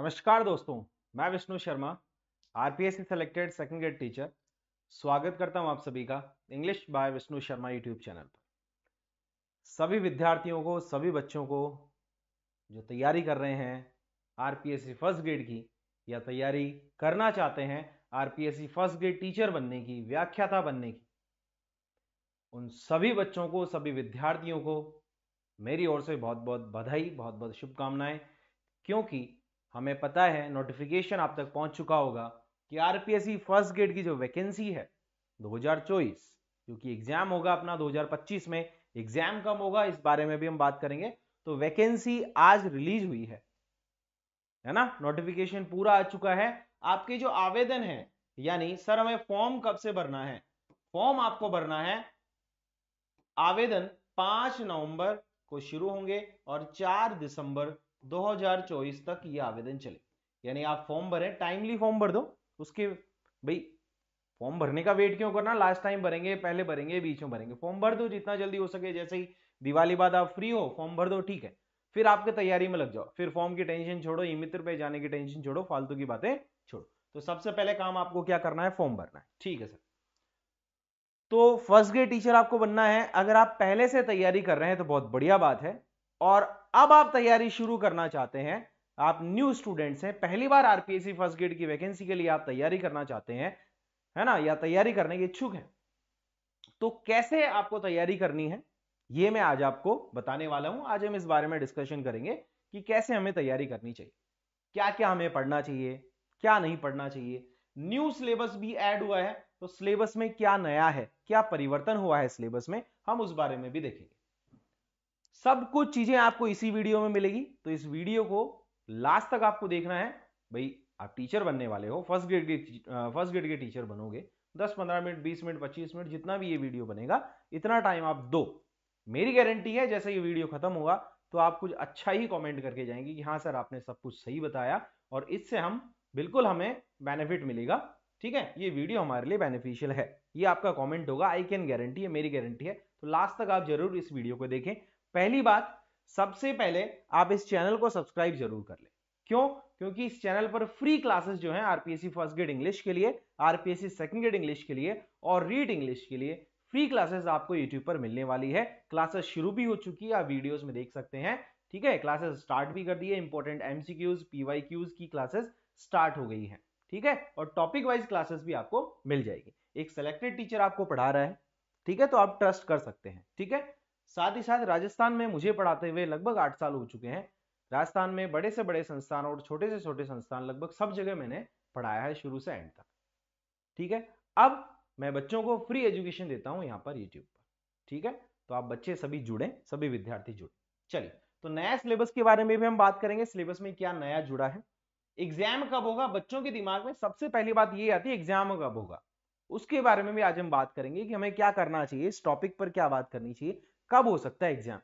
नमस्कार दोस्तों मैं Vishnu Sharma RPSC selected second grade teacher स्वागत करता हूं आप सभी का English by Vishnu Sharma YouTube channel पर सभी विद्यार्थियों को सभी बच्चों को जो तैयारी कर रहे हैं आरपीएससी फर्स्ट ग्रेड की या तैयारी करना चाहते हैं आरपीएससी फर्स्ट ग्रेड टीचर बनने की व्याख्याता बनने की उन सभी बच्चों को सभी विद्यार्थियों को मेरी ओर से बहुत बहुत बधाई बहुत बहुत शुभकामनाएं क्योंकि हमें पता है नोटिफिकेशन आप तक पहुंच चुका होगा कि आरपीएससी फर्स्ट ग्रेड की जो वैकेंसी है 2024 क्योंकि एग्जाम होगा अपना 2025 में एग्जाम कम होगा इस बारे में भी हम बात करेंगे तो वैकेंसी आज रिलीज हुई है है ना नोटिफिकेशन पूरा आ चुका है आपके जो आवेदन है यानी सर हमें फॉर्म कब से भरना है फॉर्म आपको भरना है आवेदन पांच नवंबर को शुरू होंगे और चार दिसंबर 2024 तक ये आवेदन चले यानी आप फॉर्म भरे टाइमली फॉर्म भर दो उसके भाई फॉर्म भरने का वेट क्यों करना लास्ट टाइम भरेंगे पहले भरेंगे बीच में भरेंगे फॉर्म भर दो जितना जल्दी हो सके जैसे ही दिवाली बाद आप फ्री हो फॉर्म भर दो ठीक है फिर आपके तैयारी में लग जाओ फिर फॉर्म की टेंशन छोड़ो ई मित्र पे जाने की टेंशन छोड़ो फालतू की बातें छोड़ो तो सबसे पहले काम आपको क्या करना है फॉर्म भरना है ठीक है सर तो फर्स्ट ग्रेड टीचर आपको बनना है अगर आप पहले से तैयारी कर रहे हैं तो बहुत बढ़िया बात है और अब आप तैयारी शुरू करना चाहते हैं आप न्यू स्टूडेंट्स हैं पहली बार आरपीएससी फर्स्ट ग्रेड की वैकेंसी के लिए आप तैयारी करना चाहते हैं है ना या तैयारी करने के इच्छुक हैं तो कैसे आपको तैयारी करनी है ये मैं आज आपको बताने वाला हूं आज हम इस बारे में डिस्कशन करेंगे कि कैसे हमें तैयारी करनी चाहिए क्या क्या हमें पढ़ना चाहिए क्या नहीं पढ़ना चाहिए न्यू सिलेबस भी ऐड हुआ है तो सिलेबस में क्या नया है क्या परिवर्तन हुआ है सिलेबस में हम उस बारे में भी देखेंगे सब कुछ चीजें आपको इसी वीडियो में मिलेगी तो इस वीडियो को लास्ट तक आपको देखना है भाई आप टीचर बनने वाले हो फर्स्ट ग्रेड के फर्स्ट ग्रेड के टीचर बनोगे 10 15 मिनट 20 मिनट 25 मिनट जितना भी ये वीडियो बनेगा इतना टाइम आप दो मेरी गारंटी है जैसे ये वीडियो खत्म होगा तो आप कुछ अच्छा ही कमेंट करके जाएंगे कि हाँ सर आपने सब कुछ सही बताया और इससे हम बिल्कुल हमें बेनिफिट मिलेगा ठीक है ये वीडियो हमारे लिए बेनिफिशियल है ये आपका कमेंट होगा आई कैन गारंटी है मेरी गारंटी है तो लास्ट तक आप जरूर इस वीडियो को देखें पहली बात सबसे पहले आप इस चैनल को सब्सक्राइब जरूर कर लें क्यों क्योंकि इस चैनल पर फ्री क्लासेस जो है आरपीएससी फर्स्ट ग्रेड इंग्लिश के लिए आरपीएससी सेकंड ग्रेड इंग्लिश के लिए और रीड इंग्लिश के लिए फ्री क्लासेस आपको यूट्यूब पर मिलने वाली है क्लासेस शुरू भी हो चुकी है आप वीडियोज में देख सकते हैं ठीक है क्लासेस स्टार्ट भी कर दी है इंपॉर्टेंट एमसीक्यूज पीवाईक्यूज की क्लासेस स्टार्ट हो गई है ठीक है और टॉपिक वाइज क्लासेस भी आपको मिल जाएगी एक सिलेक्टेड टीचर आपको पढ़ा रहा है ठीक है तो आप ट्रस्ट कर सकते हैं ठीक है साथ ही साथ राजस्थान में मुझे पढ़ाते हुए लगभग आठ साल हो चुके हैं राजस्थान में बड़े से बड़े संस्थान और छोटे से छोटे संस्थान लगभग सब जगह मैंने पढ़ाया है शुरू से एंड तक ठीक है अब मैं बच्चों को फ्री एजुकेशन देता हूं यहाँ पर यूट्यूब पर ठीक है तो आप बच्चे सभी जुड़े सभी विद्यार्थी जुड़े चलिए तो नया सिलेबस के बारे में भी हम बात करेंगे सिलेबस में क्या नया जुड़ा है एग्जाम कब होगा बच्चों के दिमाग में सबसे पहली बात ये आती है एग्जाम कब होगा उसके बारे में भी आज हम बात करेंगे कि हमें क्या करना चाहिए इस टॉपिक पर क्या बात करनी चाहिए कब हो सकता है एग्जाम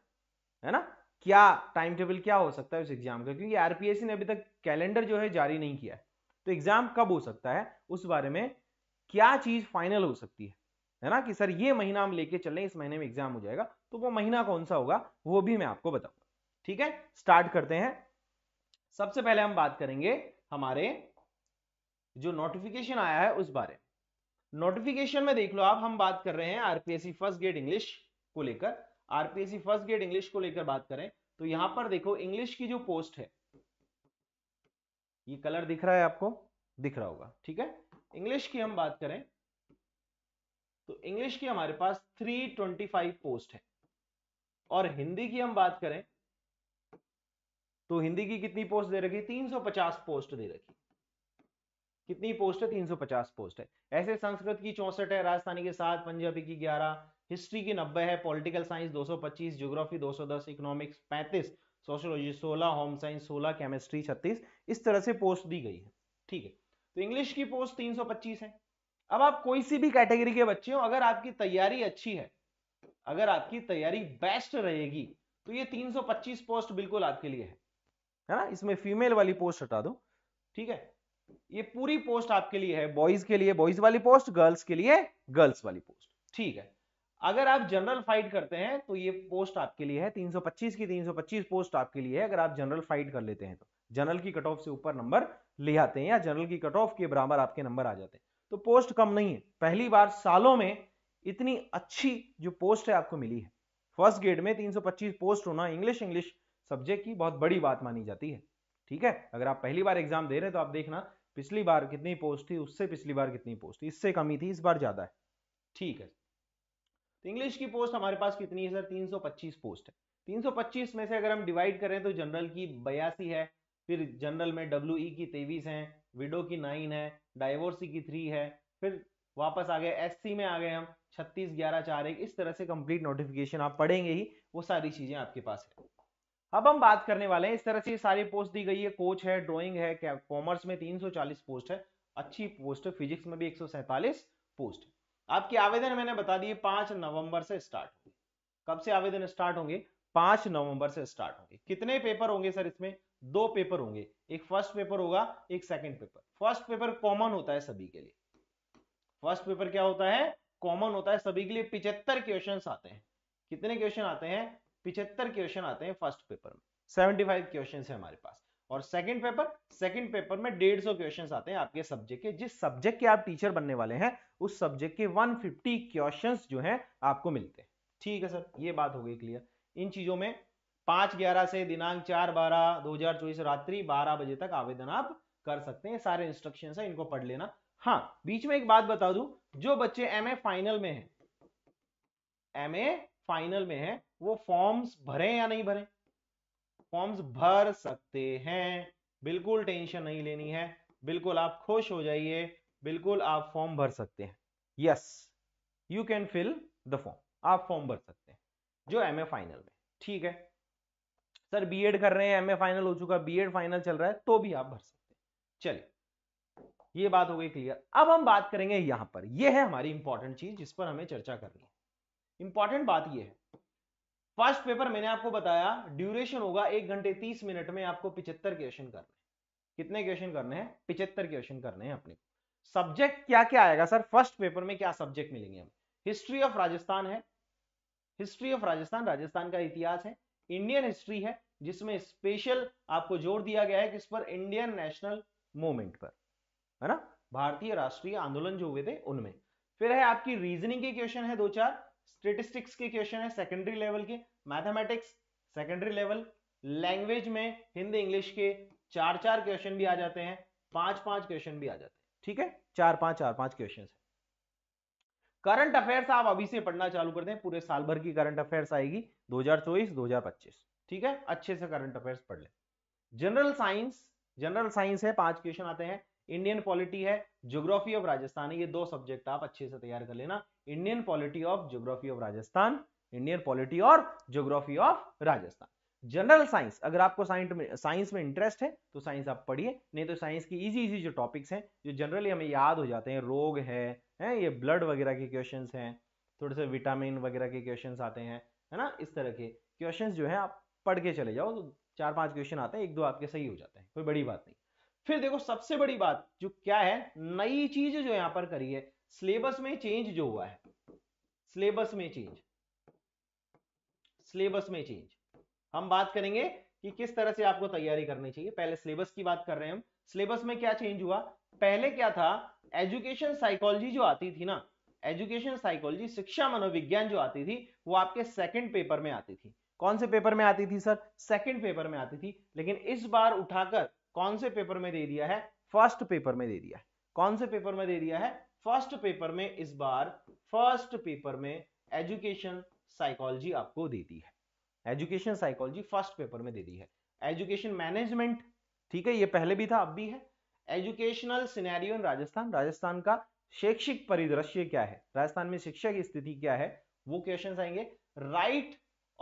है ना क्या टाइम टेबल क्या हो सकता है उस एग्जाम का क्योंकि आरपीएससी ने अभी तक कैलेंडर जो है जारी नहीं किया है तो एग्जाम कब हो सकता है उस बारे में क्या चीज फाइनल हो सकती है है ना कि सर ये महीना हम लेके चल रहे इस महीने में एग्जाम हो जाएगा तो वो महीना कौन सा होगा वो भी मैं आपको बताऊंगा ठीक है स्टार्ट करते हैं सबसे पहले हम बात करेंगे हमारे जो नोटिफिकेशन आया है उस बारे में नोटिफिकेशन में देख लो आप हम बात कर रहे हैं आरपीएससी फर्स्ट ग्रेड इंग्लिश को लेकर आरपीएससी फर्स्ट ग्रेड इंग्लिश को लेकर बात करें तो यहां पर देखो इंग्लिश की जो पोस्ट है ये कलर दिख रहा है आपको दिख रहा होगा ठीक है इंग्लिश की हम बात करें तो इंग्लिश की हमारे पास 325 पोस्ट है और हिंदी की हम बात करें तो हिंदी की कितनी पोस्ट दे रखी 350 पोस्ट दे रखी कितनी पोस्ट है 350 पोस्ट है ऐसे संस्कृत की चौसठ है राजस्थानी के साथ पंजाबी की ग्यारह हिस्ट्री की नब्बे है political science 225 geography 210 economics 35 sociology 16 home science 16 chemistry 36 इस तरह से पोस्ट दी गई है ठीक है तो इंग्लिश की पोस्ट 325 है अब आप कोई सी भी कैटेगरी के बच्चे हो अगर आपकी तैयारी अच्छी है अगर आपकी तैयारी बेस्ट रहेगी तो ये पच्चीस पोस्ट बिल्कुल आपके लिए है है ना इसमें फीमेल वाली पोस्ट हटा दो ठीक है ये पूरी पोस्ट आपके लिए है बॉयज के लिए बॉयज वाली पोस्ट गर्ल्स के लिए गर्ल्स वाली पोस्ट ठीक है अगर आप जनरल फाइट करते हैं तो ये पोस्ट आपके लिए है 325 की 325 पोस्ट आपके लिए है अगर आप जनरल फाइट कर लेते हैं तो जनरल की कट ऑफ से ऊपर नंबर ले आते हैं या जनरल की कट ऑफ के बराबर आपके नंबर आ जाते हैं तो पोस्ट कम नहीं है पहली बार सालों में इतनी अच्छी जो पोस्ट है आपको मिली है फर्स्ट ग्रेड में तीन पोस्ट होना इंग्लिश इंग्लिश सब्जेक्ट की बहुत बड़ी बात मानी जाती है ठीक है अगर आप पहली बार एग्जाम दे रहे हैं तो आप देखना पिछली बार कितनी पोस्ट थी उससे पिछली बार कितनी पोस्ट थी इससे कमी थी इस बार ज्यादा है ठीक है तो इंग्लिश की पोस्ट हमारे पास कितनी है सर 325 पोस्ट है 325 में से अगर हम डिवाइड करें तो जनरल की बयासी है फिर जनरल में डब्ल्यू ई e की तेईस है विडो की नाइन है डाइवोर्सी की थ्री है फिर वापस आ गए सी में आ गए हम छत्तीस ग्यारह चार एक इस तरह से कंप्लीट नोटिफिकेशन आप पढ़ेंगे ही वो सारी चीजें आपके पास है अब हम बात करने वाले हैं इस तरह से सारी पोस्ट दी गई है कोच है ड्राइंग है कॉमर्स में 340 पोस्ट है अच्छी पोस्ट है फिजिक्स में भी एक पोस्ट है आपके आवेदन मैंने बता दिए पांच नवंबर से स्टार्ट होंगे कब से आवेदन स्टार्ट होंगे पांच नवंबर से स्टार्ट होंगे कितने पेपर होंगे सर इसमें दो पेपर होंगे एक फर्स्ट पेपर होगा एक second paper first paper common होता है सभी के लिए फर्स्ट पेपर क्या होता है कॉमन होता है सभी के लिए पिछहत्तर क्वेश्चन आते हैं कितने क्वेश्चन आते हैं पिछहत्तर क्वेश्चन आते हैं फर्स्ट पेपर में सेवेंटी फाइव क्वेश्चन है हमारे पास और सेकंड पेपर सेकंड पेपर में डेढ़ सौ क्वेश्चन आते हैं आपके सब्जेक्ट के जिस सब्जेक्ट के आप टीचर बनने वाले हैं उस सब्जेक्ट के 150 क्वेश्चन जो हैं आपको मिलते हैं ठीक है सर ये बात हो गई क्लियर इन चीजों में पांच ग्यारह से दिनांक चार बारह दो हजार चौबीस रात्रि बारह बजे तक आवेदन आप कर सकते हैं सारे इंस्ट्रक्शन है इनको पढ़ लेना हाँ बीच में एक बात बता दू जो बच्चे एम फाइनल में है एम फाइनल में है वो फॉर्म्स भरे या नहीं भरे फॉर्म्स भर सकते हैं बिल्कुल टेंशन नहीं लेनी है बिल्कुल आप खुश हो जाइए बिल्कुल आप फॉर्म भर सकते हैं yes you can fill the form आप फॉर्म भर सकते हैं जो एम फाइनल में ठीक है सर एड कर रहे हैं एमए फाइनल हो चुका एड फाइनल चल रहा है तो भी आप भर सकते हैं चलिए ये बात हो गई क्लियर अब हम बात करेंगे यहां पर यह है हमारी इंपॉर्टेंट चीज जिस पर हमें चर्चा करनी है इंपॉर्टेंट बात यह है फर्स्ट पेपर मैंने आपको बताया ड्यूरेशन होगा एक घंटे तीस मिनट में आपको पिछहत्तर क्वेश्चन करने कितने क्वेश्चन करने हैं पिछहत्तर क्वेश्चन करने हैं अपने सब्जेक्ट क्या क्या आएगा सर फर्स्ट पेपर में क्या सब्जेक्ट मिलेंगे हम हिस्ट्री ऑफ राजस्थान है हिस्ट्री ऑफ राजस्थान राजस्थान का इतिहास है इंडियन हिस्ट्री है जिसमें स्पेशल आपको जोर दिया गया है किस पर इंडियन नेशनल मूवमेंट पर है ना भारतीय राष्ट्रीय आंदोलन जो हुए थे उनमें फिर है आपकी रीजनिंग के क्वेश्चन है दो चार स्टेटिस्टिक्स के क्वेश्चन है सेकेंडरी लेवल के मैथमेटिक्स सेकेंडरी लेवल लैंग्वेज में हिंदी इंग्लिश के चार चार क्वेश्चन भी आ जाते हैं पांच पांच क्वेश्चन भी आ जाते हैं ठीक है चार पांच चार पांच क्वेश्चन करंट अफेयर्स आप अभी से पढ़ना चालू कर दें पूरे साल भर की करंट अफेयर्स आएगी 2024 2025 ठीक है अच्छे से करंट अफेयर्स पढ़ लें जनरल साइंस जनरल साइंस है पांच क्वेश्चन आते हैं इंडियन पॉलिटी है ज्योग्राफी ऑफ राजस्थान है ये दो सब्जेक्ट आप अच्छे से तैयार कर लेना Indian polity of geography of Rajasthan Indian polity और geography of Rajasthan general science अगर आपको साइंस में साइंस में इंटरेस्ट है तो साइंस आप पढ़िए नहीं तो साइंस की इजी इजी जो टॉपिक्स हैं जो जनरली हमें याद हो जाते हैं रोग है है ये ब्लड वगैरह के क्वेश्चंस हैं थोड़े से विटामिन वगैरह के क्वेश्चंस आते हैं है ना इस तरह के क्वेश्चंस जो है आप पढ़ के चले जाओ तो चार पांच क्वेश्चन आते हैं एक दो आपके सही हो जाते हैं कोई बड़ी बात नहीं फिर देखो सबसे बड़ी बात जो क्या है नई चीज जो यहां पर करी है सिलेबस में चेंज जो हुआ है सिलेबस में चेंज सिलेबस में चेंज हम बात करेंगे कि किस तरह से आपको तैयारी करनी चाहिए पहले सिलेबस की बात कर रहे हैं हम सिलेबस में क्या चेंज हुआ पहले क्या था एजुकेशन साइकोलॉजी जो आती थी ना एजुकेशन साइकोलॉजी शिक्षा मनोविज्ञान जो आती थी वो आपके सेकंड पेपर में आती थी कौन से पेपर में आती थी सर सेकंड पेपर में आती थी लेकिन इस बार उठाकर कौन से पेपर में दे दिया है फर्स्ट पेपर में दे दिया है कौन से पेपर में दे दिया है फर्स्ट पेपर में इस बार फर्स्ट पेपर में एजुकेशन साइकोलॉजी आपको दे दी है एजुकेशन साइकोलॉजी फर्स्ट पेपर में दे दी है एजुकेशन मैनेजमेंट ठीक है ये पहले भी था अब भी है educational scenario in Rajasthan Rajasthan का शैक्षिक परिदृश्य क्या है राजस्थान में शिक्षा की स्थिति क्या है वो क्वेश्चन आएंगे right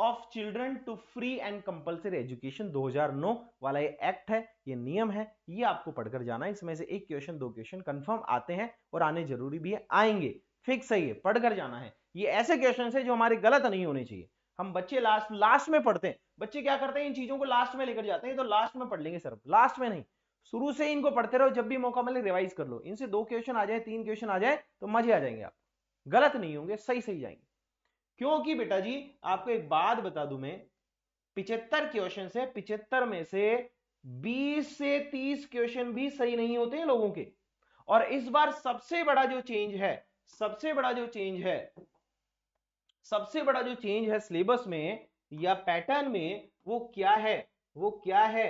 of children to free and compulsory education 2009 वाला ये एक्ट है ये नियम है ये आपको पढ़कर जाना है इसमें से एक क्वेश्चन दो क्वेश्चन कंफर्म आते हैं और आने जरूरी भी है आएंगे फिक्स है ये पढ़कर जाना है ये ऐसे क्वेश्चन है जो हमारे गलत नहीं होने चाहिए हम बच्चे लास्ट लास्ट में पढ़ते हैं बच्चे क्या करते हैं इन चीजों को लास्ट में लेकर जाते हैं तो लास्ट में पढ़ लेंगे सर लास्ट में नहीं शुरू से इनको पढ़ते रहो जब भी मौका मिले रिवाइज कर लो इनसे दो क्वेश्चन आ जाए तीन क्वेश्चन आ जाए तो मजे आ जाएंगे आप गलत नहीं होंगे सही सही जाएंगे क्योंकि बेटा जी आपको एक बात बता दू मैं पिछहत्तर क्वेश्चन है पिछहत्तर में से 20 से 30 क्वेश्चन भी सही नहीं होते हैं लोगों के और इस बार सबसे बड़ा जो चेंज है सबसे बड़ा जो चेंज है सबसे बड़ा जो चेंज है सिलेबस में या पैटर्न में वो क्या है वो क्या है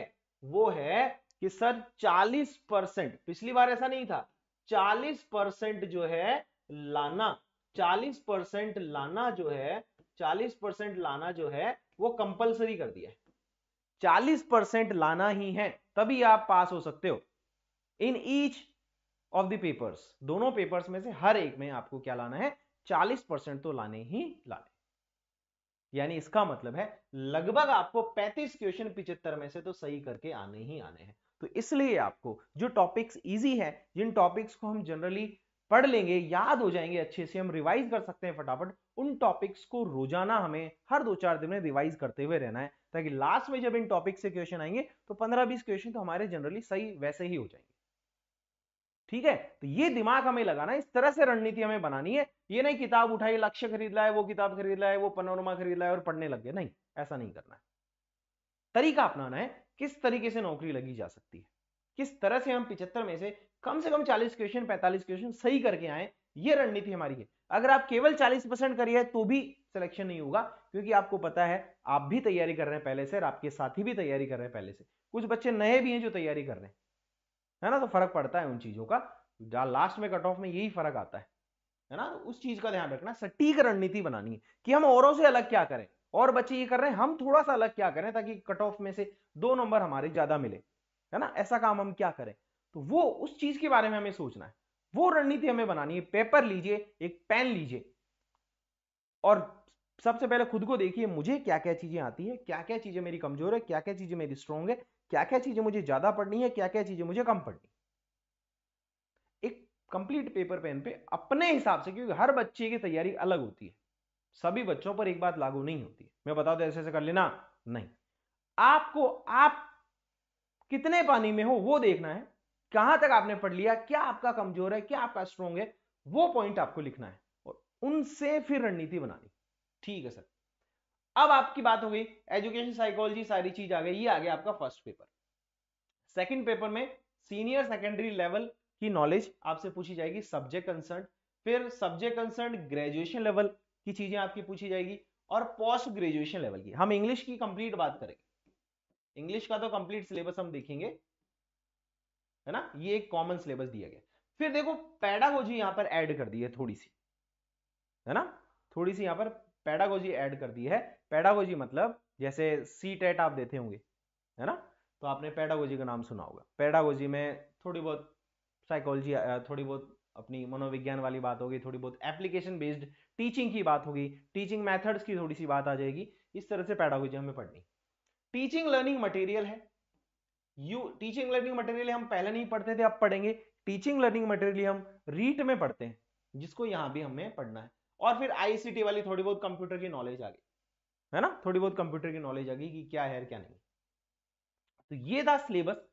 वो है कि सर 40 परसेंट पिछली बार ऐसा नहीं था 40 परसेंट जो है लाना चालीस परसेंट लाना जो है चालीस परसेंट लाना जो है वो कंपलसरी कर दिया है चालीस परसेंट लाना ही है तभी आप पास हो सकते हो in each of the papers दोनों पेपर्स में से हर एक में आपको क्या लाना है चालीस परसेंट तो लाने ही लाने यानी इसका मतलब है लगभग आपको 35 क्वेश्चन पिछहत्तर में से तो सही करके आने ही आने हैं तो इसलिए आपको जो टॉपिक्स इजी है जिन टॉपिक्स को हम जनरली पढ़ लेंगे याद हो जाएंगे अच्छे से हम रिवाइज कर सकते हैं फटाफट उन टॉपिक्स को रोजाना हमें हर दो चार दिन में रिवाइज करते हुए रहना है ताकि लास्ट में जब इन टॉपिक से क्वेश्चन आएंगे तो पंद्रह बीस क्वेश्चन तो हमारे जनरली सही वैसे ही हो जाएंगे ठीक है तो ये दिमाग हमें लगाना है इस तरह से रणनीति हमें बनानी है ये नहीं किताब उठाई लक्ष्य खरीद लाए वो किताब खरीद लाए वो पनोरमा खरीद लाए और पढ़ने लग गए नहीं ऐसा नहीं करना है तरीका अपनाना है किस तरीके से नौकरी लगी जा सकती है किस तरह से हम पिछहत्तर में से कम से कम 40 क्वेश्चन 45 क्वेश्चन सही करके आए ये रणनीति हमारी है अगर आप केवल 40 परसेंट करिए तो भी सिलेक्शन नहीं होगा क्योंकि आपको पता है आप भी तैयारी कर रहे हैं पहले से और आपके साथी भी तैयारी कर रहे हैं पहले से कुछ बच्चे नए भी हैं जो तैयारी कर रहे हैं है ना तो फर्क पड़ता है उन चीजों का लास्ट में कट ऑफ में यही फर्क आता है है ना उस चीज का ध्यान रखना सटीक रणनीति बनानी है कि हम औरों से अलग क्या करें और बच्चे ये कर रहे हैं हम थोड़ा सा अलग क्या करें ताकि कट ऑफ में से दो नंबर हमारे ज्यादा मिले है ना ऐसा काम हम क्या करें तो वो उस चीज के बारे में हमें सोचना है वो रणनीति हमें बनानी है पेपर लीजिए एक पेन लीजिए और सबसे पहले खुद को देखिए मुझे क्या क्या चीजें आती है क्या क्या चीजें मेरी कमजोर है क्या क्या चीजें मेरी स्ट्रांग है क्या क्या चीजें मुझे ज्यादा पढ़नी है क्या क्या चीजें मुझे कम पढ़नी एक कंप्लीट पेपर पेन पे अपने हिसाब से क्योंकि हर बच्चे की तैयारी अलग होती है सभी बच्चों पर एक बात लागू नहीं होती मैं बता दू ऐसे ऐसे कर लेना नहीं आपको आप कितने पानी में हो वो देखना है कहां तक आपने पढ़ लिया क्या आपका कमजोर है क्या आपका स्ट्रोंग है वो पॉइंट आपको लिखना है और उनसे फिर रणनीति बनानी ठीक है सर अब आपकी बात हो गई एजुकेशन साइकोलॉजी सारी चीज आ गई ये आ गया आपका फर्स्ट पेपर सेकंड पेपर में सीनियर सेकेंडरी लेवल की नॉलेज आपसे पूछी जाएगी सब्जेक्ट कंसर्न फिर सब्जेक्ट कंसर्न ग्रेजुएशन लेवल की चीजें आपकी पूछी जाएगी और पोस्ट ग्रेजुएशन लेवल की हम इंग्लिश की कंप्लीट बात करेंगे इंग्लिश का तो कंप्लीट सिलेबस हम देखेंगे है ना ये एक कॉमन सिलेबस दिया गया फिर देखो पैडागोजी यहां पर ऐड कर दी है थोड़ी सी है ना थोड़ी सी यहां पर पैडागोजी ऐड कर दी है पैडागोजी मतलब जैसे सी टेट e आप देते होंगे है ना तो आपने पैडागोजी का नाम सुना होगा पैडागोजी में थोड़ी बहुत साइकोलॉजी थोड़ी बहुत अपनी मनोविज्ञान वाली बात होगी थोड़ी बहुत एप्लीकेशन बेस्ड टीचिंग की बात होगी टीचिंग मेथड्स की थोड़ी सी बात आ जाएगी इस तरह से पैडागोजी हमें पढ़नी टीचिंग लर्निंग मटेरियल है यू टीचिंग लर्निंग मटेरियल हम पहले नहीं पढ़ते थे अब पढ़ेंगे टीचिंग लर्निंग मटेरियल हम रीट में पढ़ते हैं जिसको यहां भी हमें पढ़ना है और फिर आईसीटी वाली थोड़ी बहुत कंप्यूटर की नॉलेज आ गई है ना थोड़ी बहुत कंप्यूटर की नॉलेज आ गई कि क्या है क्या नहीं तो ये था सिलेबस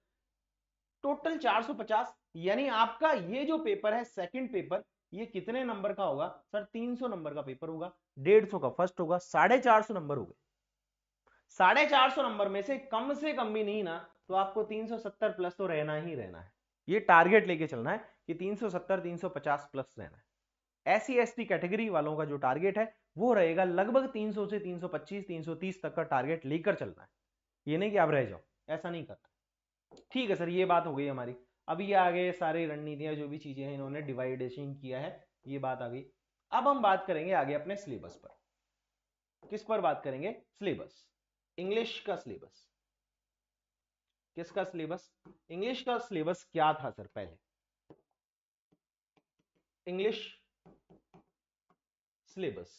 टोटल 450 यानी आपका ये जो पेपर है सेकंड पेपर ये कितने नंबर का होगा सर 300 नंबर का पेपर होगा 150 का फर्स्ट होगा साढ़े चार नंबर हो गए साढ़े चार नंबर में से कम से कम भी नहीं ना तो आपको 370 प्लस तो रहना ही रहना है ये टारगेट लेके चलना है कि 370 350 प्लस रहना है एस सी कैटेगरी वालों का जो टारगेट है वो रहेगा लगभग 300 से 325 330 तक का टारगेट लेकर चलना है ये नहीं कि आप रह जाओ ऐसा नहीं करना ठीक है सर ये बात हो गई हमारी अब ये आगे सारी रणनीतियां जो भी चीजें हैं इन्होंने डिवाइडेशन किया है ये बात आ गई अब हम बात करेंगे आगे अपने सिलेबस पर किस पर बात करेंगे सिलेबस इंग्लिश का सिलेबस किसका सिलेबस इंग्लिश का सिलेबस क्या था सर पहले इंग्लिश सिलेबस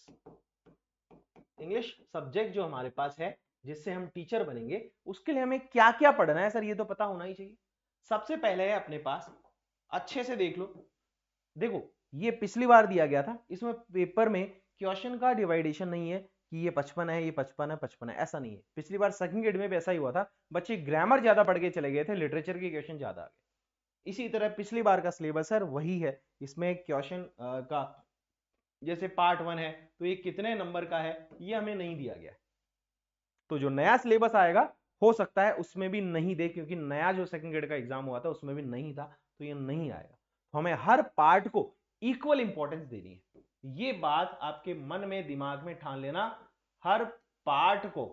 इंग्लिश सब्जेक्ट जो हमारे पास है जिससे हम टीचर बनेंगे उसके लिए हमें क्या क्या पढ़ना है सर ये तो पता होना ही चाहिए सबसे पहले है अपने पास अच्छे से देख लो देखो ये पिछली बार दिया गया था इसमें पेपर में क्वेश्चन का डिवाइडेशन नहीं है कि ये पचपन है ये पचपन है पचपन है ऐसा नहीं है पिछली बार सेकंड ग्रेड में भी ऐसा ही हुआ था बच्चे ग्रामर ज्यादा पढ़ के चले गए थे लिटरेचर के क्वेश्चन ज्यादा आ गए इसी तरह पिछली बार का सिलेबस है वही है इसमें क्वेश्चन का जैसे पार्ट वन है तो ये कितने नंबर का है ये हमें नहीं दिया गया तो जो नया सिलेबस आएगा हो सकता है उसमें भी नहीं दे क्योंकि नया जो सेकंड ग्रेड का एग्जाम हुआ था उसमें भी नहीं था तो ये नहीं आएगा तो हमें हर पार्ट को इक्वल इंपॉर्टेंस देनी है ये बात आपके मन में दिमाग में ठान लेना हर पार्ट को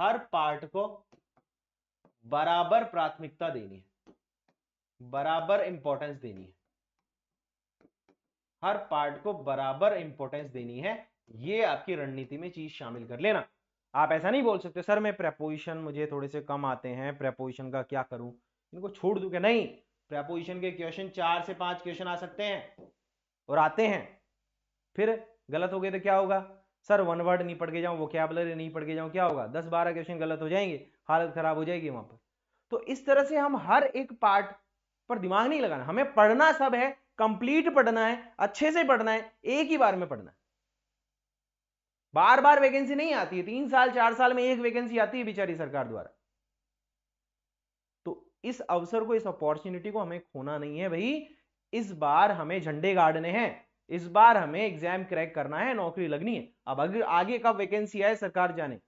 हर पार्ट को बराबर प्राथमिकता देनी है बराबर इंपॉर्टेंस देनी है हर पार्ट को बराबर इंपॉर्टेंस देनी है ये आपकी रणनीति में चीज शामिल कर लेना आप ऐसा नहीं बोल सकते सर मैं प्रेपोजिशन मुझे थोड़े से कम आते हैं प्रेपोजिशन का क्या करूं इनको छोड़ दूं क्या नहीं प्रपोजिशन के क्वेश्चन चार से पांच क्वेश्चन आ सकते हैं और आते हैं फिर गलत हो गए तो क्या होगा सर वन वर्ड नहीं पढ़ के जाऊं वो कैबलरी नहीं पढ़ के जाऊं क्या होगा दस बारह क्वेश्चन गलत हो जाएंगे हालत खराब हो जाएगी वहां पर तो इस तरह से हम हर एक पार्ट पर दिमाग नहीं लगाना हमें पढ़ना सब है कंप्लीट पढ़ना है अच्छे से पढ़ना है एक ही बार में पढ़ना है बार बार वैकेंसी नहीं आती है तीन साल चार साल में एक वैकेंसी आती है बिचारी सरकार द्वारा इस अवसर को इस अपॉर्चुनिटी को हमें खोना नहीं है भाई इस बार हमें झंडे गाड़ने हैं इस बार हमें एग्जाम क्रैक करना है नौकरी लगनी है अब अगर आगे कब वैकेंसी आए सरकार जाने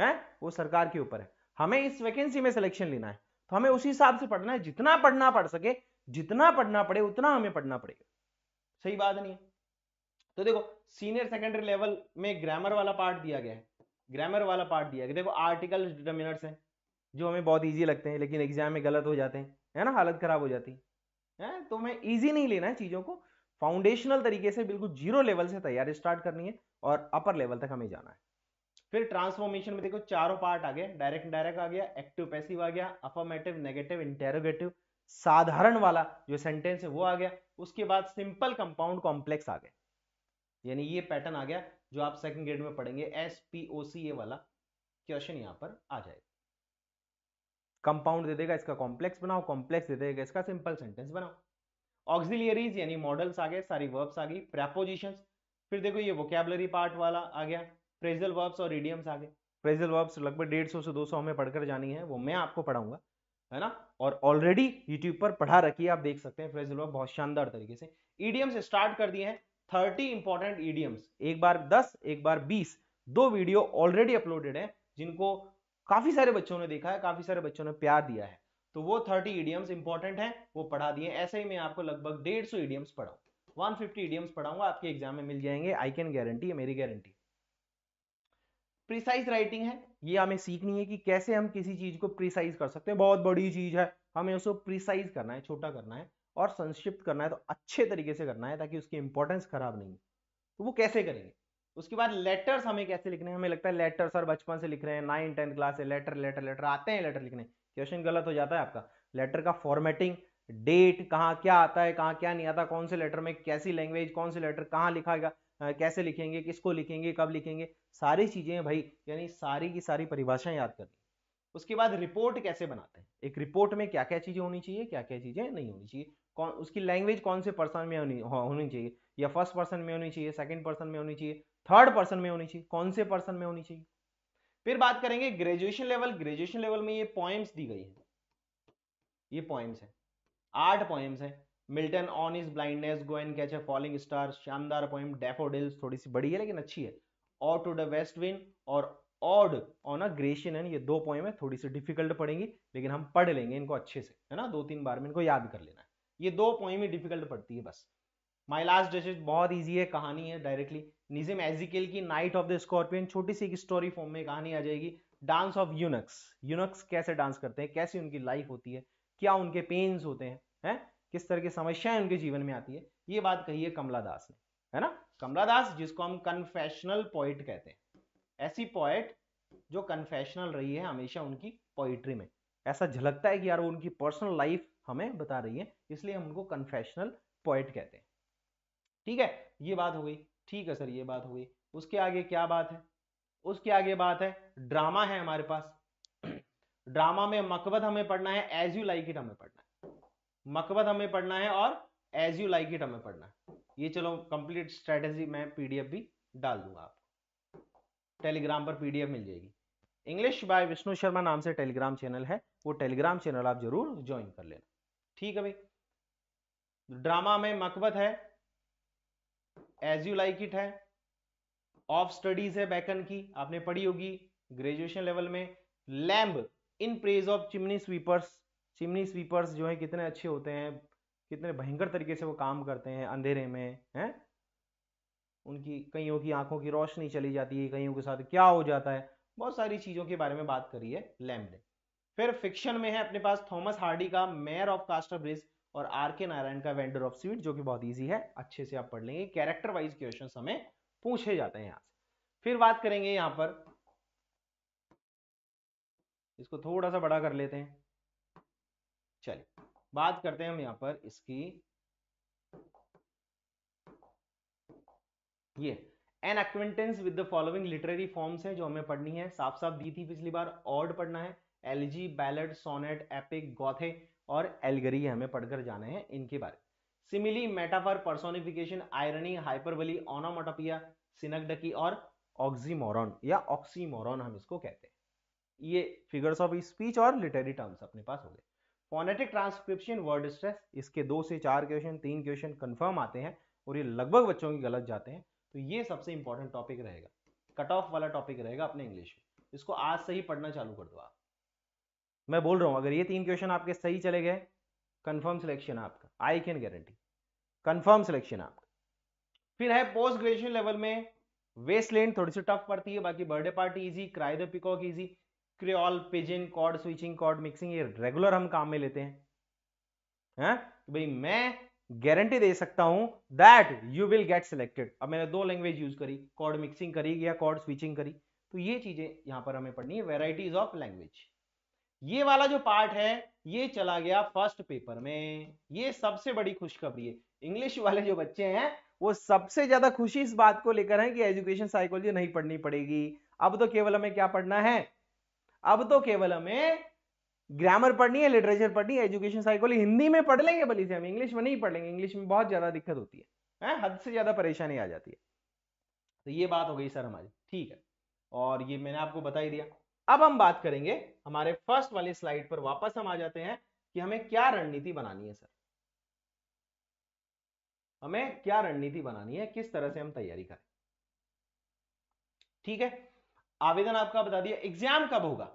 हैं वो सरकार के ऊपर है हमें इस वैकेंसी में सिलेक्शन लेना है तो हमें उसी हिसाब से पढ़ना है जितना पढ़ना पड़ सके जितना पढ़ना पड़े उतना हमें पढ़ना पड़ेगा सही बात नहीं है तो देखो सीनियर सेकेंडरी लेवल में ग्रामर वाला पार्ट दिया गया है ग्रामर वाला पार्ट दिया गया देखो आर्टिकल डिटर्मिनर्स हैं जो हमें बहुत ईजी लगते हैं लेकिन एग्जाम में गलत हो जाते हैं है ना हालत खराब हो जाती है तो हमें ईजी नहीं लेना है चीज़ों को फाउंडेशनल तरीके से बिल्कुल जीरो लेवल से तैयारी स्टार्ट करनी है और अपर लेवल तक हमें जाना है फिर ट्रांसफॉर्मेशन में देखो चारों पार्ट आ गए डायरेक्ट डायरेक्ट आ गया एक्टिव पैसिव आ गया अफॉर्मेटिव नेगेटिव इंटेरोगेटिव साधारण वाला जो सेंटेंस है वो आ गया उसके बाद सिंपल कंपाउंड कॉम्प्लेक्स आ गए यानी ये पैटर्न आ गया जो आप सेकंड ग्रेड में पढ़ेंगे एस पी ओ सी ए वाला क्वेश्चन यहाँ पर आ जाएगा कंपाउंड दे देगा इसका कॉम्प्लेक्स बनाओ कॉम्प्लेक्स दे देगा इसका सिंपल सेंटेंस बनाओ ऑक्सिलियरीज यानी मॉडल्स आ गए सारी वर्ब्स आ गई प्रेपोजिशन फिर देखो ये वोकेबलरी पार्ट वाला आ गया प्रेजल वर्ब्स और इडियम्स आ गए प्रेजल वर्ब्स लगभग डेढ़ सौ से दो सौ हमें पढ़कर जानी है वो मैं आपको पढ़ाऊंगा है ना और ऑलरेडी यूट्यूब पर पढ़ा रखी है आप देख सकते हैं फ्रेजल वर्ब बहुत शानदार तरीके से ईडीएम्स स्टार्ट कर दिए हैं थर्टी इंपॉर्टेंट ईडीएम्स एक बार दस एक बार बीस दो वीडियो ऑलरेडी अपलोडेड है जिनको काफी सारे बच्चों ने देखा है काफी सारे बच्चों ने प्यार दिया है तो वो थर्टी इडियम्स इंपॉर्टेंट है वो पढ़ा दिए ऐसे ही मैं आपको लगभग डेढ़ सौ इडियम्स पढ़ाऊँ 150 इडियम्स पढ़ाऊंगा आपके एग्जाम में मिल जाएंगे आई कैन गारंटी मेरी गारंटी प्रिसाइज राइटिंग है ये हमें सीखनी है कि कैसे हम किसी चीज को प्रिसाइज कर सकते हैं बहुत बड़ी चीज है हमें उसको प्रिसाइज करना है छोटा करना है और संक्षिप्त करना है तो अच्छे तरीके से करना है ताकि उसकी इंपॉर्टेंस खराब नहीं तो वो कैसे करेंगे उसके बाद लेटर्स हमें कैसे लिखने हैं हमें लगता है लेटर सर बचपन से लिख रहे हैं नाइन टेंथ क्लास से लेटर लेटर लेटर आते हैं लेटर लिखने क्वेश्चन गलत हो जाता है आपका लेटर का फॉर्मेटिंग डेट कहाँ क्या आता है कहाँ क्या नहीं आता कौन से लेटर में कैसी लैंग्वेज कौन से लेटर कहाँ लिखाएगा कैसे लिखेंगे किसको लिखेंगे कब लिखेंगे सारी चीजें भाई यानी सारी की सारी परिभाषाएं याद करनी उसके बाद रिपोर्ट कैसे बनाते हैं एक रिपोर्ट में क्या क्या चीजें होनी चाहिए क्या क्या चीजें नहीं होनी चाहिए कौन उसकी लैंग्वेज कौन से पर्सन में होनी होनी चाहिए या फर्स्ट पर्सन में होनी चाहिए सेकंड पर्सन में होनी चाहिए थर्ड पर्सन में होनी चाहिए कौन से पर्सन में होनी चाहिए फिर बात करेंगे ग्रेजुएशन लेवल ग्रेजुएशन लेवल में ये पॉइंट्स दी गई है ये पॉइंट्स है आठ पॉइंट्स है Milton on his blindness go and catch a falling star शानदार पॉइंट डेफोडिल्स थोड़ी सी बड़ी है लेकिन अच्छी है और टू द वेस्ट विन और ode on a grecian and ये दो पॉइंट है थोड़ी सी डिफिकल्ट पड़ेंगी लेकिन हम पढ़ लेंगे इनको अच्छे से है ना दो तीन बार में इनको याद कर लेना है ये दो पॉइंट ही डिफिकल्ट पड़ती है बस माई लास्ट डिश बहुत ईजी है कहानी है डायरेक्टली निजिम एजिकल की नाइट ऑफ द स्कॉर्पियन छोटी सी स्टोरी फॉर्म में कहानी आ जाएगी डांस ऑफ यूनक्स यूनक्स कैसे डांस करते हैं कैसी उनकी लाइफ होती है क्या उनके पेन्स होते हैं है? किस तरह की समस्याएं उनके जीवन में आती है ये बात कही है कमला दास ने है ना कमला दास जिसको हम कन्फेशनल पोइट कहते हैं ऐसी पोइट जो कन्फेशनल रही है हमेशा उनकी पोइट्री में ऐसा झलकता है कि यार वो उनकी पर्सनल लाइफ हमें बता रही है इसलिए हम उनको कन्फेशनल पोइट कहते हैं ठीक है ये बात हो गई ठीक है सर ये बात हो गई उसके आगे क्या बात है उसके आगे बात है ड्रामा है हमारे पास ड्रामा में मकबत हमें पढ़ना है एज यू लाइक इट हमें पढ़ना है मकबत हमें पढ़ना है और एज यू लाइक इट हमें पढ़ना है ये चलो कंप्लीट स्ट्रेटेजी मैं पीडीएफ भी डाल दूंगा आपको टेलीग्राम पर पीडीएफ मिल जाएगी इंग्लिश बाय विष्णु शर्मा नाम से टेलीग्राम चैनल है वो टेलीग्राम चैनल आप जरूर ज्वाइन कर लेना ठीक है भाई ड्रामा में मकबत है एज यू लाइक इट है ऑफ स्टडीज है बैकन की आपने पढ़ी होगी ग्रेजुएशन लेवल में Lamb in praise of chimney sweepers chimney sweepers जो है कितने अच्छे होते हैं कितने भयंकर तरीके से वो काम करते हैं अंधेरे में है उनकी कईयों की आंखों की रोशनी चली जाती है कईयों के साथ क्या हो जाता है बहुत सारी चीजों के बारे में बात करी है लैम्ब ने फिर फिक्शन में है अपने पास थॉमस हार्डी का मेयर ऑफ कास्टर ब्रिज और आर के नारायण का वेंडर ऑफ स्वीट जो कि बहुत ईजी है अच्छे से आप पढ़ लेंगे कैरेक्टर वाइज क्वेश्चन हमें पूछे जाते हैं यहां से फिर बात करेंगे यहां पर इसको थोड़ा सा बड़ा कर लेते हैं चलिए बात करते हैं हम यहां पर इसकी ये an acquaintance with the following literary forms हैं जो हमें पढ़नी है साफ साफ दी थी पिछली बार ऑर्ड पढ़ना है एलजी बैलेट सोनेट एपिक गॉथे और एलगरी हमें पढ़कर जाने हैं इनके बारे simile metaphor personification irony hyperbole onomatopoeia synecdoche और ऑक्सीमोरॉन या ऑक्सीमोरॉन हम इसको कहते हैं ये फिगर्स ऑफ स्पीच और लिटरेरी टर्म्स अपने पास हो गए फोनेटिक ट्रांसक्रिप्शन वर्ड स्ट्रेस इसके दो से चार क्वेश्चन तीन क्वेश्चन कन्फर्म आते हैं और ये लगभग बच्चों की गलत जाते हैं तो ये सबसे इंपॉर्टेंट टॉपिक रहेगा कट ऑफ वाला टॉपिक रहेगा अपने इंग्लिश में इसको आज से ही पढ़ना चालू कर दो आप मैं बोल रहा हूं अगर ये तीन क्वेश्चन आपके सही चले गए कंफर्म सिलेक्शन आपका I can guarantee confirm selection आपका फिर है पोस्ट ग्रेजुएशन लेवल में वेस्टलैंड थोड़ी सी टफ पड़ती है बाकी birthday party easy cry the peacock easy creole pidgin code switching code mixing ये रेगुलर हम काम में लेते हैं है? हाँ? तो भाई मैं गारंटी दे सकता हूं that you will get selected अब मैंने दो लैंग्वेज यूज करी कॉर्ड मिक्सिंग करी या कॉर्ड स्विचिंग करी तो ये चीजें यहां पर हमें पढ़नी है वेराइटीज ऑफ लैंग्वेज ये वाला जो पार्ट है ये चला गया फर्स्ट पेपर में ये सबसे बड़ी खुशखबरी है इंग्लिश वाले जो बच्चे हैं वो सबसे ज्यादा खुशी इस बात को लेकर है कि एजुकेशन साइकोलॉजी नहीं पढ़नी पड़ेगी अब तो केवल हमें क्या पढ़ना है अब तो केवल हमें ग्रामर पढ़नी है लिटरेचर पढ़नी है एजुकेशन साइकोलॉजी हिंदी में पढ़ लेंगे भली से हम इंग्लिश में नहीं पढ़ लेंगे इंग्लिश में बहुत ज्यादा दिक्कत होती है, है? हद से ज्यादा परेशानी आ जाती है तो ये बात हो गई सर हमारी ठीक है और ये मैंने आपको बता ही दिया अब हम बात करेंगे हमारे फर्स्ट वाले स्लाइड पर वापस हम आ जाते हैं कि हमें क्या रणनीति बनानी है सर हमें क्या रणनीति बनानी है किस तरह से हम तैयारी करें ठीक है आवेदन आपका बता दिया एग्जाम कब होगा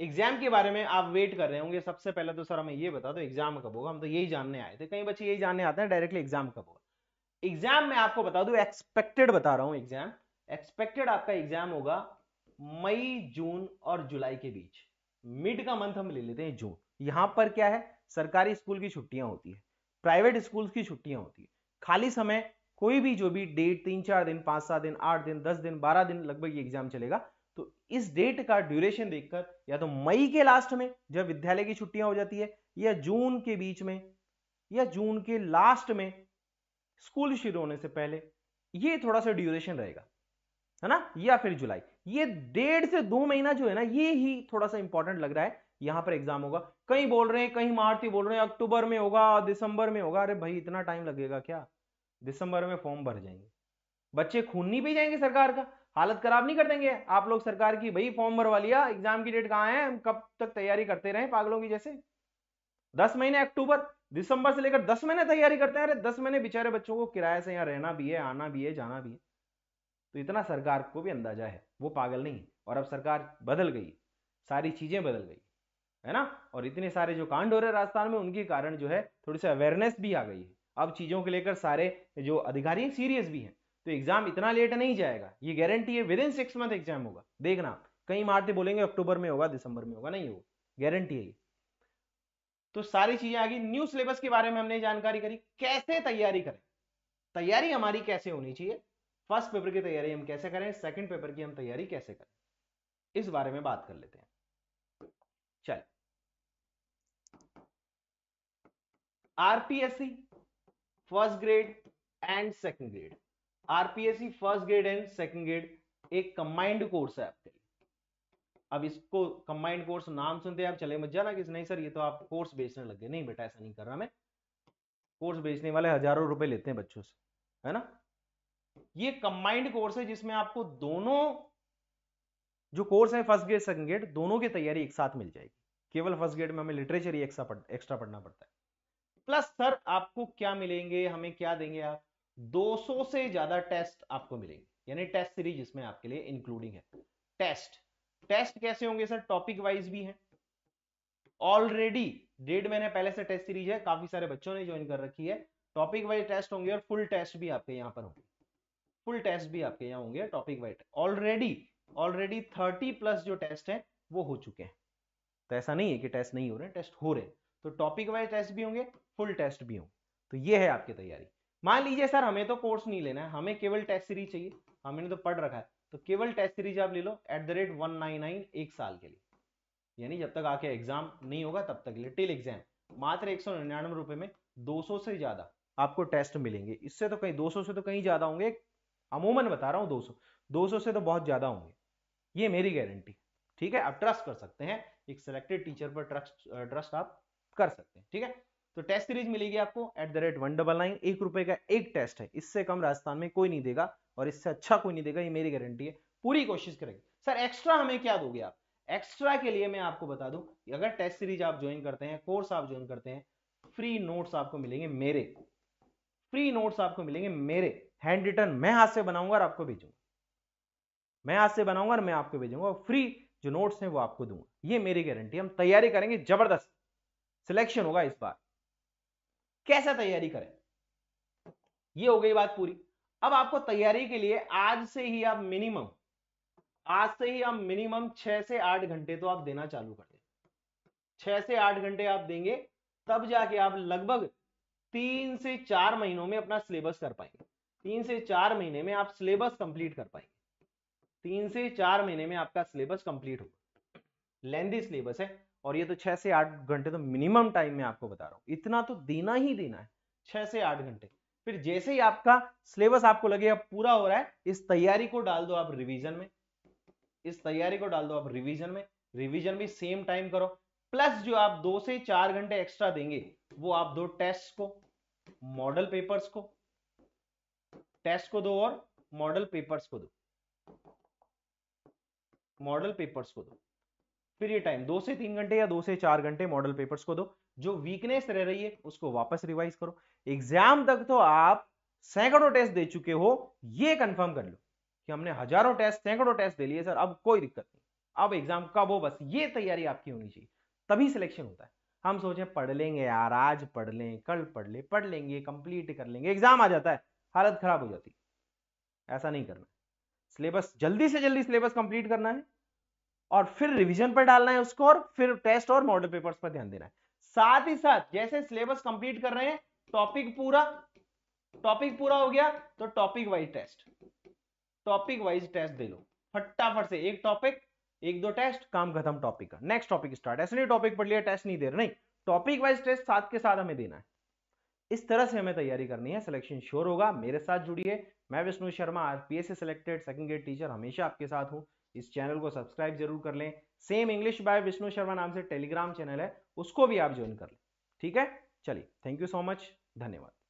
एग्जाम के बारे में आप वेट कर रहे होंगे सबसे पहले तो सर हमें ये बता दो एग्जाम कब होगा हम तो यही जानने आए थे कई बच्चे यही जानने आते हैं डायरेक्टली एग्जाम कब होगा एग्जाम में आपको बता दू एक्सपेक्टेड बता रहा हूं एग्जाम एक्सपेक्टेड आपका एग्जाम होगा मई जून और जुलाई के बीच मिड का मंथ हम ले लेते हैं जून यहां पर क्या है सरकारी स्कूल की छुट्टियां होती है प्राइवेट स्कूल की छुट्टियां होती है खाली समय कोई भी जो भी डेट तीन चार दिन पांच सात दिन आठ दिन दस दिन बारह दिन लगभग एग्जाम चलेगा तो इस डेट का ड्यूरेशन देखकर या तो मई के लास्ट में जब विद्यालय की छुट्टियां हो जाती है या जून के बीच में या जून के लास्ट में स्कूल शुरू होने से पहले ये थोड़ा सा ड्यूरेशन रहेगा है ना या फिर जुलाई ये डेढ़ से दो महीना जो है ना ये ही थोड़ा सा इंपॉर्टेंट लग रहा है यहां पर एग्जाम होगा कहीं बोल रहे हैं कहीं मारती बोल रहे हैं अक्टूबर में होगा दिसंबर में होगा अरे भाई इतना टाइम लगेगा क्या दिसंबर में फॉर्म भर जाएंगे बच्चे खून नहीं भी जाएंगे सरकार का हालत खराब नहीं कर देंगे आप लोग सरकार की भाई फॉर्म भरवा लिया एग्जाम की डेट कहाँ है हम कब तक तैयारी करते रहे पागलों की जैसे दस महीने अक्टूबर दिसंबर से लेकर दस महीने तैयारी करते हैं अरे दस महीने बेचारे बच्चों को किराए से यहाँ रहना भी है आना भी है जाना भी है तो इतना सरकार को भी अंदाजा है वो पागल नहीं और अब सरकार बदल गई सारी चीज़ें बदल गई है ना और इतने सारे जो कांड हो रहे राजस्थान में उनके कारण जो है थोड़ी सी अवेयरनेस भी आ गई है अब चीज़ों को लेकर सारे जो अधिकारी सीरियस भी हैं तो एग्जाम इतना लेट नहीं जाएगा ये गारंटी है within six month exam होगा देखना कहीं कई मारते बोलेंगे अक्टूबर में होगा दिसंबर में होगा नहीं होगा गारंटी है तो सारी चीजें आ गई न्यू सिलेबस के बारे में हमने जानकारी करी कैसे तैयारी करें तैयारी हमारी कैसे होनी चाहिए फर्स्ट पेपर की तैयारी हम कैसे करें सेकंड पेपर की हम तैयारी कैसे करें इस बारे में बात कर लेते हैं चल RPSC first grade and second grade RPSC first grade and second grade एक कंबाइंड कोर्स है आपके लिए अब इसको कंबाइंड कोर्स नाम सुनते हैं आप चले मत जाना कि नहीं सर ये तो आप कोर्स बेचने लग गए नहीं बेटा ऐसा नहीं कर रहा मैं कोर्स बेचने वाले हजारों रुपए लेते हैं बच्चों से है ना ये कंबाइंड कोर्स है जिसमें आपको दोनों जो कोर्स है फर्स्ट ग्रेड सेकंड ग्रेड दोनों की तैयारी एक साथ मिल जाएगी केवल फर्स्ट ग्रेड में हमें लिटरेचर ही एक्स्ट्रा पढ़ना पड़ता है प्लस सर आपको क्या मिलेंगे हमें क्या देंगे आप 200 से ज्यादा टेस्ट आपको मिलेंगे यानी टेस्ट सीरीज इसमें आपके लिए इंक्लूडिंग है टेस्ट टेस्ट कैसे होंगे सर टॉपिक वाइज भी है ऑलरेडी डेढ़ महीने पहले से टेस्ट सीरीज है काफी सारे बच्चों ने ज्वाइन कर रखी है टॉपिक वाइज टेस्ट होंगे और फुल टेस्ट भी आपके यहाँ पर होंगे फुल टेस्ट भी आपके यहाँ होंगे topic wise already already thirty plus जो टेस्ट है वो हो चुके हैं तो ऐसा नहीं है कि टेस्ट नहीं हो रहे टेस्ट हो रहे तो टॉपिक वाइज टेस्ट भी होंगे फुल टेस्ट भी होंगे तो ये है आपकी तैयारी मान लीजिए सर हमें तो कोर्स नहीं लेना है हमें केवल टेस्ट सीरीज चाहिए हमें तो पढ़ रखा है तो केवल टेस्ट सीरीज आप ले लो at the rate one nine nine एक साल के लिए यानी जब तक आके एग्जाम नहीं होगा तब तक लिटिल एग्जाम मात्र एक सौ निन्यानवे रुपए में 200 से ज्यादा आपको टेस्ट मिलेंगे इससे तो कहीं 200 से तो कहीं ज्यादा होंगे अमूमन बता रहा हूं 200 200 से तो बहुत ज्यादा होंगे ये मेरी गारंटी ठीक है आप ट्रस्ट कर सकते हैं एक सिलेक्टेड टीचर पर ट्रस्ट ट्रस्ट आप कर सकते हैं ठीक है तो टेस्ट सीरीज मिलेगी आपको at the rate one double nine एक रुपए का एक टेस्ट है इससे कम राजस्थान में कोई नहीं देगा और इससे अच्छा कोई नहीं देगा ये मेरी गारंटी है पूरी कोशिश करेंगे सर एक्स्ट्रा हमें क्या दोगे आप एक्स्ट्रा के लिए मैं आपको बता दूं कि अगर टेस्ट सीरीज आप ज्वाइन करते हैं कोर्स आप ज्वाइन करते हैं फ्री नोट्स आपको मिलेंगे मेरे फ्री नोट्स आपको मिलेंगे मेरे हैंड रिटर्न मैं हाथ से बनाऊंगा और आपको भेजूंगा मैं हाथ से बनाऊंगा और मैं आपको भेजूंगा और फ्री जो नोट्स हैं वो आपको दूंगा ये मेरी गारंटी हम तैयारी करेंगे जबरदस्त सिलेक्शन होगा इस बार कैसा तैयारी करें ये हो गई बात पूरी अब आपको तैयारी के लिए आज से ही आप मिनिमम आज से ही आप मिनिमम छह से आठ घंटे तो आप देना चालू कर छह से आठ घंटे आप देंगे तब जाके आप लगभग तीन से चार महीनों में अपना सिलेबस कर पाएंगे तीन से चार महीने में आप सिलेबस कंप्लीट कर पाएंगे तीन से चार महीने में आपका सिलेबस कंप्लीट होगा लेंदी सिलेबस है और ये तो छह से आठ घंटे तो मिनिमम टाइम में आपको बता रहा हूँ इतना तो देना ही देना है छह से आठ घंटे फिर जैसे ही आपका सिलेबस आपको लगेगा पूरा हो रहा है इस तैयारी को डाल दो आप रिवीजन में इस तैयारी को डाल दो आप रिवीजन में रिवीजन भी सेम टाइम करो प्लस जो आप दो से चार घंटे एक्स्ट्रा देंगे वो आप दो टेस्ट को मॉडल पेपर्स को टेस्ट को दो और मॉडल पेपर्स को दो मॉडल पेपर्स को दो फिर ये टाइम दो से तीन घंटे या दो से चार घंटे मॉडल पेपर्स को दो जो वीकनेस रह रही है उसको वापस रिवाइज करो एग्जाम तक तो आप सैकड़ों टेस्ट दे चुके हो ये कंफर्म कर लो कि हमने हजारों टेस्ट सैकड़ों टेस्ट दे लिए सर अब कोई दिक्कत नहीं अब एग्जाम कब हो बस ये तैयारी आपकी होनी चाहिए तभी सिलेक्शन होता है हम सोचे पढ़ लेंगे यार आज पढ़ लें कल पढ़ लें पढ़ लेंगे कंप्लीट कर लेंगे एग्जाम आ जाता है हालत खराब हो जाती ऐसा नहीं करना सिलेबस जल्दी से जल्दी सिलेबस कंप्लीट करना है और फिर रिवीजन पर डालना है उसको और फिर टेस्ट और मॉडल पेपर्स पर ध्यान देना है साथ ही साथ जैसे सिलेबस कंप्लीट कर रहे हैं टॉपिक पूरा टॉपिक पूरा हो गया तो topic wise test topic wise test दे लो फटाफट से एक टॉपिक एक दो टेस्ट काम खत्म टॉपिक का नेक्स्ट टॉपिक स्टार्ट ऐसे नहीं टॉपिक पढ़ लिया टेस्ट नहीं दे रहे नहीं टॉपिक वाइज टेस्ट साथ के साथ हमें देना है इस तरह से हमें तैयारी करनी है सिलेक्शन श्योर होगा मेरे साथ जुड़िए मैं विष्णु शर्मा एस से सिलेक्टेड सेकेंड ग्रेड टीचर हमेशा आपके साथ हूँ इस चैनल को सब्सक्राइब जरूर कर लें सेम इंग्लिश बाय विष्णु शर्मा नाम से टेलीग्राम चैनल है उसको भी आप ज्वाइन कर लें ठीक है चलिए थैंक यू सो मच धन्यवाद